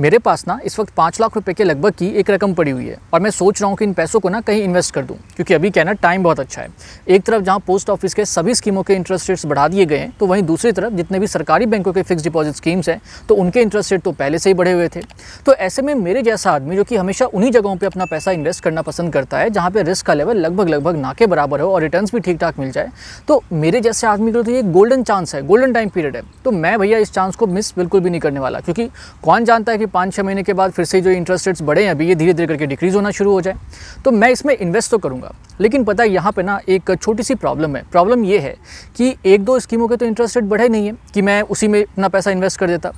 मेरे पास ना इस वक्त पाँच लाख रुपए के लगभग की एक रकम पड़ी हुई है और मैं सोच रहा हूँ कि इन पैसों को ना कहीं इन्वेस्ट कर दूँ क्योंकि अभी क्या ना टाइम बहुत अच्छा है एक तरफ जहाँ पोस्ट ऑफिस के सभी स्कीमों के इंटरेस्ट रेट्स बढ़ा दिए गए हैं तो वहीं दूसरी तरफ जितने भी सरकारी बैंकों के फिक्स डिपॉजिट स्कीम्स हैं तो उनके इंटरेस्ट रेट तो पहले से ही बढ़े हुए थे तो ऐसे में मेरे जैसा आदमी जो कि हमेशा उन्हीं जगहों पर अपना पैसा इन्वेस्ट करना पसंद करता है जहाँ पर रिस्क का लेवल लगभग लगभग ना के बराबर हो और रिटर्न भी ठीक ठाक मिल जाए तो मेरे जैसे आदमी के लिए तो ये गोल्डन चांस है गोल्डन टाइम पीरियड है तो मैं भैया इस चांस को मिस बिल्कुल भी नहीं करने वाला क्योंकि कौन जानता है कि पाँच छः महीने के बाद फिर से जो इंटरेस्ट रेट्स बढ़े हैं अभी ये धीरे धीरे करके डिक्रीज़ होना शुरू हो जाए तो मैं इसमें इन्वेस्ट तो करूँगा लेकिन पता है यहाँ पर ना एक छोटी सी प्रॉब्लम है प्रॉब्लम ये है कि एक दो स्कीमों के तो इंटरेस्ट रेट बढ़े नहीं है कि मैं उसी में अपना पैसा इन्वेस्ट कर देता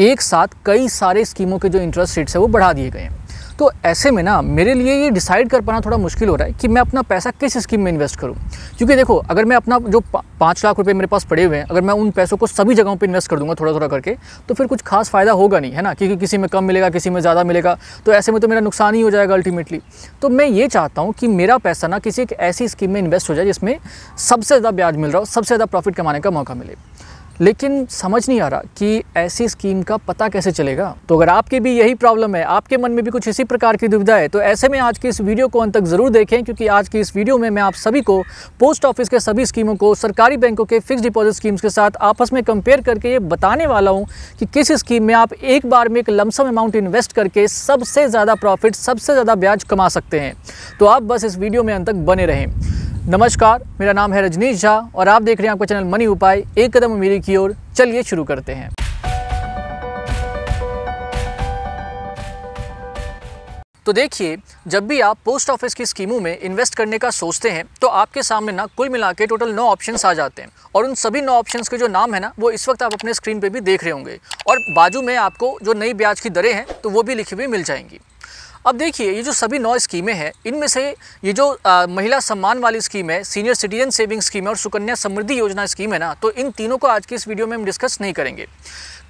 एक साथ कई सारे स्कीमों के जो इंटरेस्ट रेट्स है वो बढ़ा दिए गए हैं तो ऐसे में ना मेरे लिए ये डिसाइड कर पाना थोड़ा मुश्किल हो रहा है कि मैं अपना पैसा किस स्कीम में इन्वेस्ट करूँ क्योंकि देखो अगर मैं अपना जो पाँच लाख रुपये मेरे पास पड़े हुए हैं अगर मैं उन पैसों को सभी जगहों पर इन्वेस्ट कर दूँगा थोड़ा थोड़ा करके तो फिर कुछ खास फ़ायदा होगा नहीं है ना क्योंकि किसी में कम मिलेगा किसी में ज़्यादा मिलेगा तो ऐसे में तो मेरा नुकसान ही हो जाएगा अल्टीमेटली तो मैं ये चाहता हूँ कि मेरा पैसा ना किसी एक ऐसी स्कीम में इन्वेस्ट हो जाए जिसमें सबसे ज़्यादा ब्याज मिल रहा हो सबसे ज़्यादा प्रॉफिट कमाने का मौका मिले लेकिन समझ नहीं आ रहा कि ऐसी स्कीम का पता कैसे चलेगा तो अगर आपकी भी यही प्रॉब्लम है आपके मन में भी कुछ इसी प्रकार की दुविधा है तो ऐसे में आज की इस वीडियो को अंत तक ज़रूर देखें क्योंकि आज की इस वीडियो में मैं आप सभी को पोस्ट ऑफिस के सभी स्कीमों को सरकारी बैंकों के फिक्स डिपॉजिट स्कीम्स के साथ आपस में कंपेयर करके ये बताने वाला हूँ कि किस स्कीम में आप एक बार में एक लमसम अमाउंट इन्वेस्ट करके सबसे ज़्यादा प्रॉफिट सबसे ज़्यादा ब्याज कमा सकते हैं तो आप बस इस वीडियो में अंत तक बने रहें नमस्कार मेरा नाम है रजनीश झा और आप देख रहे हैं आपका चैनल मनी उपाय एक कदम अमीरी की ओर चलिए शुरू करते हैं तो देखिए जब भी आप पोस्ट ऑफिस की स्कीमों में इन्वेस्ट करने का सोचते हैं तो आपके सामने ना कुल मिला के टोटल नौ ऑप्शन आ जाते हैं और उन सभी नौ ऑप्शन के जो नाम है ना वो इस वक्त आप अपने स्क्रीन पे भी देख रहे होंगे और बाजू में आपको जो नई ब्याज की दरें हैं तो वो भी लिखी हुई मिल जाएंगी अब देखिए ये जो सभी नौ स्कीमें हैं इनमें से ये जो आ, महिला सम्मान वाली स्कीम है सीनियर सिटीजन सेविंग स्कीम है और सुकन्या समृद्धि योजना स्कीम है ना तो इन तीनों को आज की इस वीडियो में हम डिस्कस नहीं करेंगे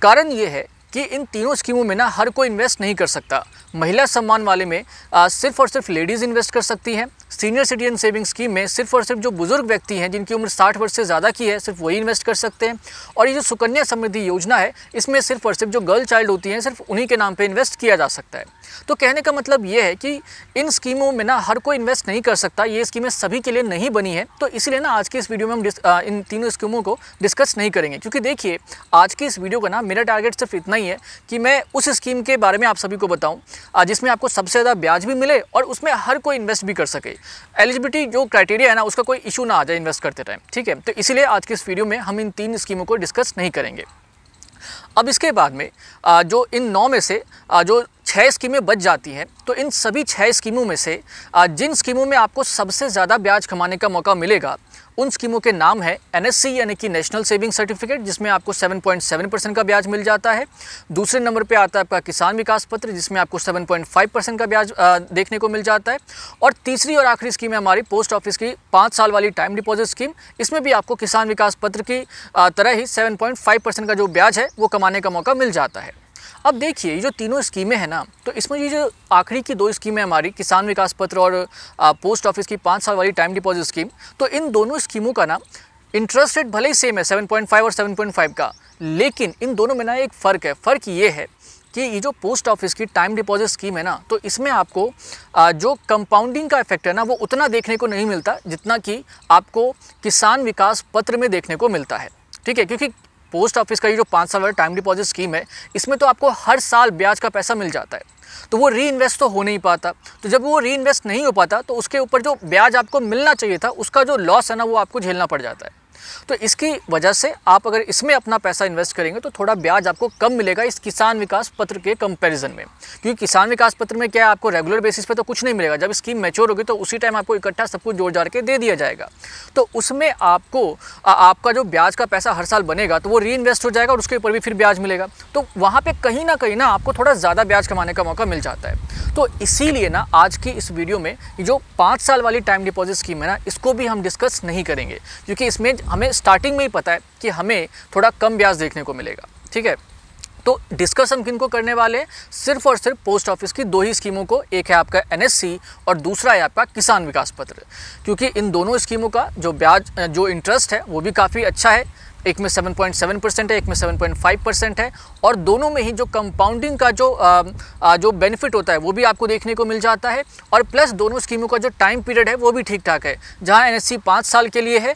कारण ये है कि इन तीनों स्कीमों में ना हर कोई इन्वेस्ट नहीं कर सकता महिला सम्मान वाले में आ, सिर्फ और सिर्फ लेडीज़ इन्वेस्ट कर सकती हैं सीनियर सिटीजन सेविंग स्कीम में सिर्फ और सिर्फ जो बुज़ुर्ग व्यक्ति हैं जिनकी उम्र 60 वर्ष से ज़्यादा की है सिर्फ वही इन्वेस्ट कर सकते हैं और ये जो सुकन्या समृद्धि योजना है इसमें सिर्फ और सिर्फ जो गर्ल चाइल्ड होती हैं सिर्फ उन्हीं के नाम पर इन्वेस्ट किया जा सकता है तो कहने का मतलब ये है कि इन स्कीमों में ना हर कोई इन्वेस्ट नहीं कर सकता ये स्कीमें सभी के लिए नहीं बनी है तो इसलिए ना आज की इस वीडियो में हम इन तीनों स्कीमों को डिस्कस नहीं करेंगे क्योंकि देखिए आज की इस वीडियो का ना मेरा टारगेट सिर्फ इतना ही नहीं है कि मैं उस स्कीम के बारे में आप सभी को बताऊं जिसमें आपको सबसे ज़्यादा ब्याज भी मिले और उसमें हर कोई इन्वेस्ट भी कर सके एलिजिबिलिटी जो क्राइटेरिया है ना उसका कोई इशू ना आ जाए इन्वेस्ट करते टाइम ठीक है तो इसीलिए आज के इस वीडियो में हम इन तीन स्कीमों को डिस्कस नहीं करेंगे अब इसके बाद में जो इन नौ में से जो छः स्कीमें बच जाती हैं तो इन सभी छः स्कीमों में से जिन स्कीमों में आपको सबसे ज़्यादा ब्याज कमाने का मौका मिलेगा उन स्कीमों के नाम है एन यानी कि नेशनल सेविंग सर्टिफिकेट जिसमें आपको 7.7 परसेंट का ब्याज मिल जाता है दूसरे नंबर पे आता है आपका किसान विकास पत्र जिसमें आपको 7.5 परसेंट का ब्याज देखने को मिल जाता है और तीसरी और आखिरी स्कीम है हमारी पोस्ट ऑफिस की पाँच साल वाली टाइम डिपॉजिट स्कीम इसमें भी आपको किसान विकास पत्र की तरह ही सेवन का जो ब्याज है वो कमाने का मौका मिल जाता है अब देखिए जो तीनों स्कीमें हैं ना तो इसमें ये जो आखिरी की दो स्कीमें हमारी किसान विकास पत्र और पोस्ट ऑफिस की पाँच साल वाली टाइम डिपॉजिट स्कीम तो इन दोनों स्कीमों का ना इंटरेस्ट रेट भले ही सेम है फाइव और फाइव का लेकिन इन दोनों में ना एक फ़र्क है फ़र्क ये है कि ये जो पोस्ट ऑफिस की टाइम डिपॉजिट स्कीम है ना तो इसमें आपको जो कंपाउंडिंग का इफेक्ट है ना वो उतना देखने को नहीं मिलता जितना कि आपको किसान विकास पत्र में देखने को मिलता है ठीक है क्योंकि पोस्ट ऑफिस का ये जो पाँच साल वाला टाइम डिपॉजिट स्कीम है इसमें तो आपको हर साल ब्याज का पैसा मिल जाता है तो वो री इन्वेस्ट तो हो नहीं पाता तो जब वो री इन्वेस्ट नहीं हो पाता तो उसके ऊपर जो ब्याज आपको मिलना चाहिए था उसका जो लॉस है ना वो आपको झेलना पड़ जाता है तो इसकी वजह से आप अगर इसमें अपना पैसा इन्वेस्ट करेंगे तो थोड़ा ब्याज आपको कम मिलेगा इस किसान विकास पत्र के कंपैरिजन में क्योंकि किसान विकास पत्र में क्या है आपको रेगुलर बेसिस पे तो कुछ नहीं मिलेगा जब स्कीम मेच्योर होगी तो उसी टाइम आपको इकट्ठा सब कुछ जोड़ जाड़ के दे दिया जाएगा तो उसमें आपको आ, आपका जो ब्याज का पैसा हर साल बनेगा तो वो री हो जाएगा और उसके ऊपर भी फिर ब्याज मिलेगा तो वहाँ पर कहीं ना कहीं ना आपको थोड़ा ज़्यादा ब्याज कमाने का मौका मिल जाता है तो इसीलिए ना आज की इस वीडियो में जो पाँच साल वाली टाइम डिपॉजिट स्कीम है ना इसको भी हम डिस्कस नहीं करेंगे क्योंकि इसमें हमें स्टार्टिंग में ही पता है कि हमें थोड़ा कम ब्याज देखने को मिलेगा ठीक है तो डिस्कस हम किन को करने वाले हैं सिर्फ और सिर्फ पोस्ट ऑफिस की दो ही स्कीमों को एक है आपका एन और दूसरा है आपका किसान विकास पत्र क्योंकि इन दोनों स्कीमों का जो ब्याज जो इंटरेस्ट है वो भी काफ़ी अच्छा है एक में 7.7 परसेंट है एक में 7.5 परसेंट है और दोनों में ही जो कंपाउंडिंग का जो आ, आ, जो बेनिफिट होता है वो भी आपको देखने को मिल जाता है और प्लस दोनों स्कीमों का जो टाइम पीरियड है वो भी ठीक ठाक है जहाँ एन एस साल के लिए है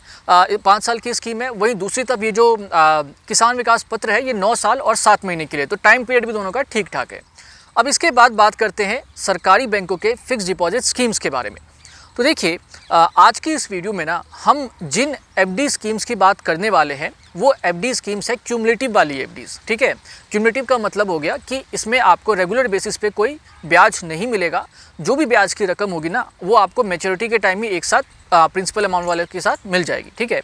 पाँच साल की स्कीम है वहीं दूसरी तरफ ये जो आ, किसान विकास पत्र है ये नौ साल और सात महीने के लिए तो टाइम पीरियड भी दोनों का ठीक ठाक है अब इसके बाद बात करते हैं सरकारी बैंकों के फिक्स डिपॉजिट स्कीम्स के बारे में तो देखिए आज की इस वीडियो में ना हम जिन एफ स्कीम्स की बात करने वाले हैं वो एफ स्कीम्स है क्यूमलेटिव वाली एफ ठीक है क्यूमलेटिव का मतलब हो गया कि इसमें आपको रेगुलर बेसिस पे कोई ब्याज नहीं मिलेगा जो भी ब्याज की रकम होगी ना वो आपको मेच्योरिटी के टाइम ही एक साथ प्रिंसिपल अमाउंट वाले के साथ मिल जाएगी ठीक है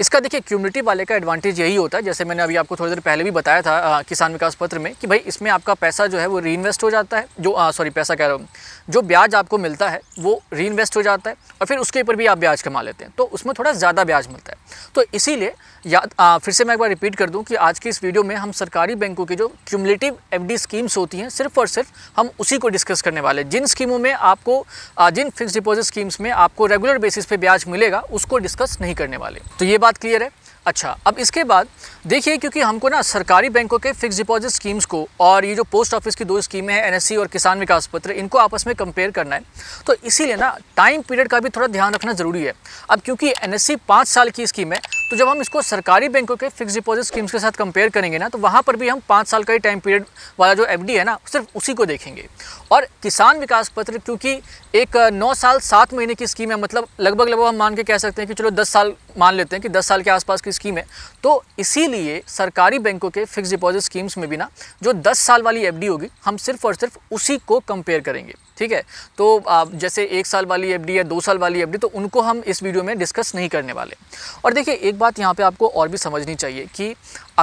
इसका देखिए क्यूमिटी वाले का एडवांटेज यही होता है जैसे मैंने अभी आपको थोड़ी देर पहले भी बताया था आ, किसान विकास पत्र में कि भाई इसमें आपका पैसा जो है वो री हो जाता है जो सॉरी पैसा कह रहा हूँ जो ब्याज आपको मिलता है वो री हो जाता है और फिर उसके ऊपर भी आप ब्याज कमा लेते हैं तो उसमें थोड़ा ज़्यादा ब्याज मिलता है तो इसीलिए याद आ, फिर से मैं एक बार रिपीट कर दूं कि आज की इस वीडियो में हम सरकारी बैंकों की जो क्यूमलेटिव डी स्कीम्स होती हैं सिर्फ और सिर्फ हम उसी को डिस्कस करने वाले जिन स्कीमों में आपको जिन फिक्स डिपॉजिट स्कीम्स में आपको रेगुलर बेसिस बेसिस पे ब्याज मिलेगा उसको डिस्कस नहीं करने वाले तो ये बात क्लियर है अच्छा अब इसके बाद देखिए क्योंकि हमको ना सरकारी बैंकों के फिक्स डिपॉजिट स्कीम्स को और ये जो पोस्ट ऑफिस की दो स्कीमें हैं एनएससी e और किसान विकास पत्र इनको आपस में कंपेयर करना है तो इसीलिए ना टाइम पीरियड का भी थोड़ा ध्यान रखना ज़रूरी है अब क्योंकि एन एस e साल की स्कीम है तो जब हम इसको सरकारी बैंकों के फिक्स डिपॉजिट स्कीम्स के साथ कंपेयर करेंगे ना तो वहाँ पर भी हम पाँच साल का ही टाइम पीरियड वाला जो एफ है ना सिर्फ उसी को देखेंगे और किसान विकास पत्र क्योंकि एक नौ साल सात महीने की स्कीम है मतलब लगभग लगभग हम मान के कह सकते हैं कि चलो 10 साल मान लेते हैं कि 10 साल के आसपास की स्कीम है तो इसीलिए सरकारी बैंकों के फिक्स डिपॉजिट स्कीम्स में भी ना जो 10 साल वाली एफडी होगी हम सिर्फ और सिर्फ उसी को कंपेयर करेंगे ठीक है तो आप जैसे एक साल वाली एफडी या दो साल वाली एफडी तो उनको हम इस वीडियो में डिस्कस नहीं करने वाले और देखिए एक बात यहाँ पर आपको और भी समझनी चाहिए कि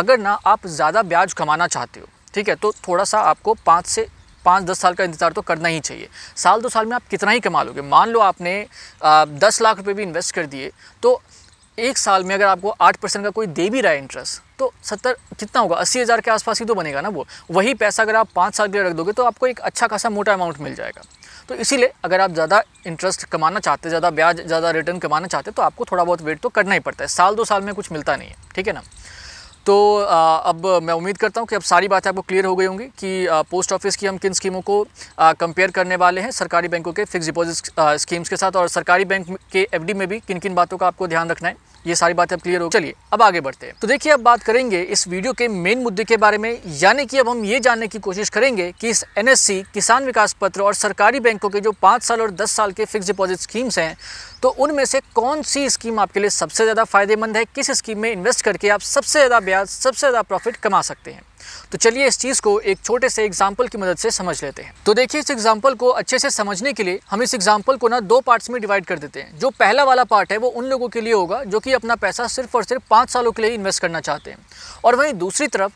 अगर ना आप ज़्यादा ब्याज कमाना चाहते हो ठीक है तो थोड़ा सा आपको पाँच से पाँच दस साल का इंतज़ार तो करना ही चाहिए साल दो साल में आप कितना ही कमा लोगे मान लो आपने आ, दस लाख रुपये भी इन्वेस्ट कर दिए तो एक साल में अगर आपको आठ परसेंट का कोई दे भी रहा है इंटरेस्ट तो सत्तर कितना होगा अस्सी हज़ार के आसपास ही तो बनेगा ना वो वही पैसा अगर आप पाँच साल के लिए रख दोगे तो आपको एक अच्छा खासा मोटा अमाउंट मिल जाएगा तो इसीलिए अगर आप ज़्यादा इंटरेस्ट कमाना चाहते ज़्यादा ब्याज ज़्यादा रिटर्न कमाना चाहते तो आपको थोड़ा बहुत वेट तो करना ही पड़ता है साल दो साल में कुछ मिलता नहीं है ठीक है ना तो अब मैं उम्मीद करता हूँ कि अब सारी बातें आपको क्लियर हो गई होंगी कि पोस्ट ऑफिस की हम किन स्कीमों को कंपेयर करने वाले हैं सरकारी बैंकों के फिक्स डिपॉजिट स्कीम्स के साथ और सरकारी बैंक के एफडी में भी किन किन बातों का आपको ध्यान रखना है ये सारी बातें अब क्लियर हो चलिए अब आगे बढ़ते हैं तो देखिए अब बात करेंगे इस वीडियो के मेन मुद्दे के बारे में यानी कि अब हम ये जानने की कोशिश करेंगे कि इस एनएससी किसान विकास पत्र और सरकारी बैंकों के जो पाँच साल और दस साल के फिक्स डिपॉजिट स्कीम्स हैं तो उनमें से कौन सी स्कीम आपके लिए सबसे ज़्यादा फायदेमंद है किस स्कीम में इन्वेस्ट करके आप सबसे ज़्यादा ब्याज सबसे ज़्यादा प्रॉफिट कमा सकते हैं तो चलिए इस चीज़ को एक छोटे से एग्जाम्पल की मदद से समझ लेते हैं तो देखिए इस एग्जाम्पल को अच्छे से समझने के लिए हम इस एग्जाम्पल को ना दो पार्ट्स में डिवाइड कर देते हैं जो पहला वाला पार्ट है वो उन लोगों के लिए होगा जो कि अपना पैसा सिर्फ और सिर्फ पाँच सालों के लिए इन्वेस्ट करना चाहते हैं और वहीं दूसरी तरफ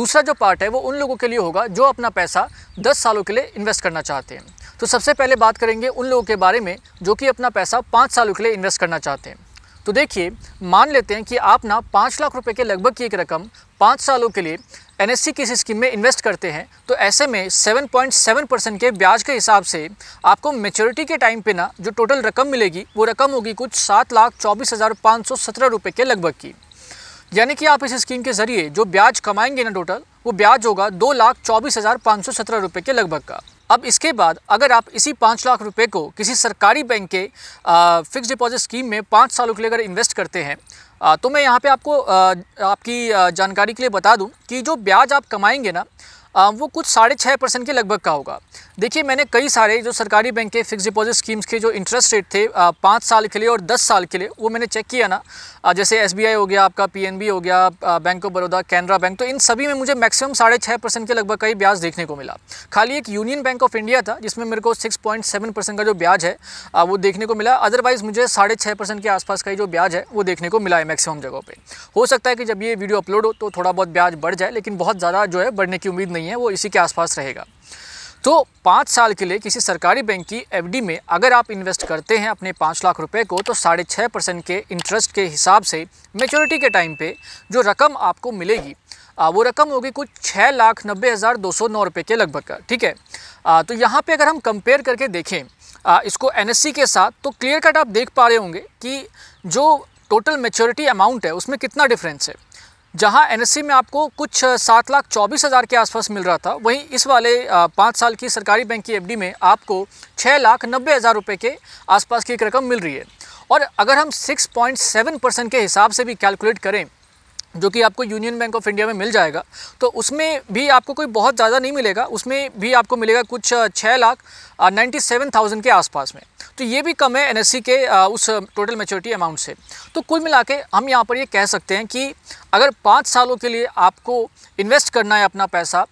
दूसरा जो पार्ट है वो उन लोगों के लिए होगा जो अपना पैसा दस सालों के लिए इन्वेस्ट करना चाहते हैं तो सबसे पहले बात करेंगे उन लोगों के बारे में जो कि अपना पैसा पाँच सालों के लिए इन्वेस्ट करना चाहते हैं तो देखिए मान लेते हैं कि आप ना पाँच लाख रुपए के लगभग की एक रकम पाँच सालों के लिए एन की स्कीम में इन्वेस्ट करते हैं तो ऐसे में 7.7 परसेंट के ब्याज के हिसाब से आपको मेच्योरिटी के टाइम पे ना जो टोटल रकम मिलेगी वो रकम होगी कुछ सात लाख चौबीस हज़ार पाँच सौ सत्रह रुपये के लगभग की यानी कि आप इस स्कीम के ज़रिए जो ब्याज कमाएंगे ना टोटल वो ब्याज होगा दो लाख चौबीस हज़ार पाँच सौ सत्रह रुपये के लगभग का अब इसके बाद अगर आप इसी पाँच लाख रुपए को किसी सरकारी बैंक के फिक्स डिपॉजिट स्कीम में पाँच सालों के लिए अगर इन्वेस्ट करते हैं आ, तो मैं यहाँ पे आपको आ, आपकी जानकारी के लिए बता दूँ कि जो ब्याज आप कमाएंगे ना वो कुछ साढ़े छः परसेंट के लगभग का होगा देखिए मैंने कई सारे जो सरकारी बैंक के फिक्स डिपॉजिट स्कीम्स के जो इंटरेस्ट रेट थे पाँच साल के लिए और दस साल के लिए वो मैंने चेक किया ना जैसे एस हो गया आपका पी हो गया bank of Baroda Canara bank तो इन सभी में मुझे मैक्सिमम साढ़े छः परसेंट के लगभग का ही ब्याज देखने को मिला खाली एक यूनियन बैंक ऑफ इंडिया था जिसमें मेरे को सिक्स पॉइंट सेवन परसेंट का जो ब्याज है वो देखने को मिला अदरवाइज़ मुझे साढ़े छः परसेंट के आसपास का ही जो ब्याज है वो देखने को मिला है मैक्सिमम जगहों पर हो सकता है कि जब ये वीडियो अपलोड हो तो थोड़ा बहुत ब्याज बढ़ जाए लेकिन बहुत ज़्यादा जो है बढ़ने की उम्मीद नहीं नहीं है वो इसी के आसपास रहेगा तो पाँच साल के लिए किसी सरकारी बैंक की एफ में अगर आप इन्वेस्ट करते हैं अपने पाँच लाख रुपए को तो साढ़े छः परसेंट के इंटरेस्ट के हिसाब से मेच्योरिटी के टाइम पे जो रकम आपको मिलेगी वो रकम होगी कुछ छः लाख नब्बे हज़ार दो सौ नौ रुपये के लगभग का ठीक है आ, तो यहाँ पे अगर हम कंपेयर करके देखें आ, इसको एन के साथ तो क्लियर कट आप देख पा रहे होंगे कि जो टोटल मेच्योरिटी अमाउंट है उसमें कितना डिफरेंस है जहां एनएससी में आपको कुछ सात लाख चौबीस हज़ार के आसपास मिल रहा था वहीं इस वाले पाँच साल की सरकारी बैंक की एफडी में आपको छः लाख नब्बे हज़ार रुपये के आसपास की एक रकम मिल रही है और अगर हम सिक्स पॉइंट सेवन परसेंट के हिसाब से भी कैलकुलेट करें जो कि आपको यूनियन बैंक ऑफ इंडिया में मिल जाएगा तो उसमें भी आपको कोई बहुत ज़्यादा नहीं मिलेगा उसमें भी आपको मिलेगा कुछ छः लाख नाइन्टी सेवन थाउजेंड के आसपास में तो ये भी कम है एनएससी के उस टोटल मेच्योरिटी अमाउंट से तो कुल मिला के हम यहाँ पर ये कह सकते हैं कि अगर पाँच सालों के लिए आपको इन्वेस्ट करना है अपना पैसा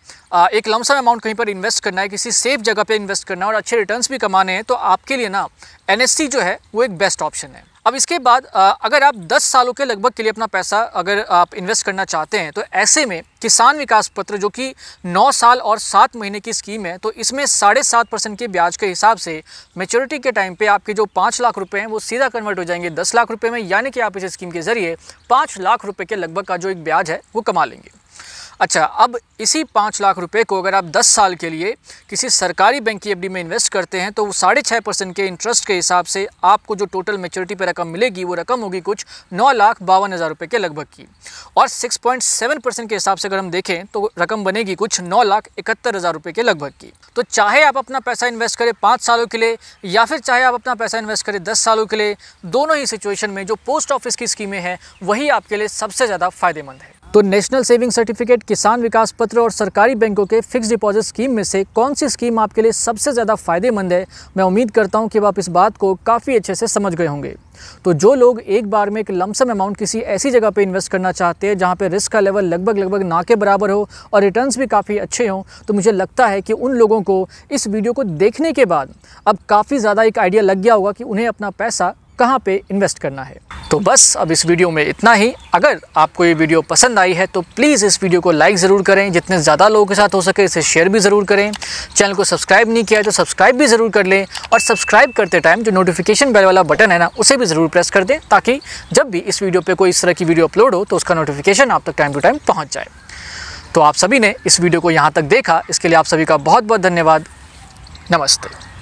एक लमसम अमाउंट कहीं पर इन्वेस्ट करना है किसी सेफ जगह पर इन्वेस्ट करना है और अच्छे रिटर्न भी कमाने हैं तो आपके लिए ना एन जो है वो एक बेस्ट ऑप्शन है अब इसके बाद अगर आप 10 सालों के लगभग के लिए अपना पैसा अगर आप इन्वेस्ट करना चाहते हैं तो ऐसे में किसान विकास पत्र जो कि 9 साल और 7 महीने की स्कीम है तो इसमें साढ़े सात परसेंट के ब्याज के हिसाब से मेच्योरिटी के टाइम पे आपके जो पाँच लाख रुपए हैं वो सीधा कन्वर्ट हो जाएंगे दस लाख रुपये में यानी कि आप इस स्कीम के ज़रिए पाँच लाख रुपये के लगभग का जो एक ब्याज है वो कमा लेंगे अच्छा अब इसी पाँच लाख रुपए को अगर आप दस साल के लिए किसी सरकारी बैंक की एफडी में इन्वेस्ट करते हैं तो वो साढ़े छः परसेंट के इंटरेस्ट के हिसाब से आपको जो टोटल मेच्योरिटी पर रकम मिलेगी वो रकम होगी कुछ नौ लाख बावन हज़ार रुपये के लगभग की और सिक्स पॉइंट सेवन परसेंट के हिसाब से अगर हम देखें तो रकम बनेगी कुछ नौ लाख इकहत्तर हज़ार रुपये के लगभग की तो चाहे आप अपना पैसा इन्वेस्ट करें पाँच सालों के लिए या फिर चाहे आप अपना पैसा इन्वेस्ट करें दस सालों के लिए दोनों ही सिचुएशन में जो पोस्ट ऑफिस की स्कीमें हैं वही आपके लिए सबसे ज़्यादा फ़ायदेमंद है तो नेशनल सेविंग सर्टिफिकेट किसान विकास पत्र और सरकारी बैंकों के फिक्स डिपॉजिट स्कीम में से कौन सी स्कीम आपके लिए सबसे ज़्यादा फायदेमंद है मैं उम्मीद करता हूँ कि आप इस बात को काफ़ी अच्छे से समझ गए होंगे तो जो लोग एक बार में एक लमसम अमाउंट किसी ऐसी जगह पे इन्वेस्ट करना चाहते हैं जहाँ पे रिस्क का लेवल लगभग लगभग ना के बराबर हो और रिटर्न्स भी काफ़ी अच्छे हों तो मुझे लगता है कि उन लोगों को इस वीडियो को देखने के बाद अब काफ़ी ज़्यादा एक आइडिया लग गया होगा कि उन्हें अपना पैसा कहाँ पे इन्वेस्ट करना है तो बस अब इस वीडियो में इतना ही अगर आपको ये वीडियो पसंद आई है तो प्लीज़ इस वीडियो को लाइक ज़रूर करें जितने ज़्यादा लोगों के साथ हो सके इसे शेयर भी ज़रूर करें चैनल को सब्सक्राइब नहीं किया है तो सब्सक्राइब भी ज़रूर कर लें और सब्सक्राइब करते टाइम जो नोटिफिकेशन बेल वाला बटन है ना उसे भी ज़रूर प्रेस कर दें ताकि जब भी इस वीडियो पर कोई इस तरह की वीडियो अपलोड हो तो उसका नोटिफिकेशन आप तक टाइम टू टाइम पहुँच जाए तो आप सभी ने इस वीडियो को यहाँ तक देखा इसके लिए आप सभी का बहुत बहुत धन्यवाद नमस्ते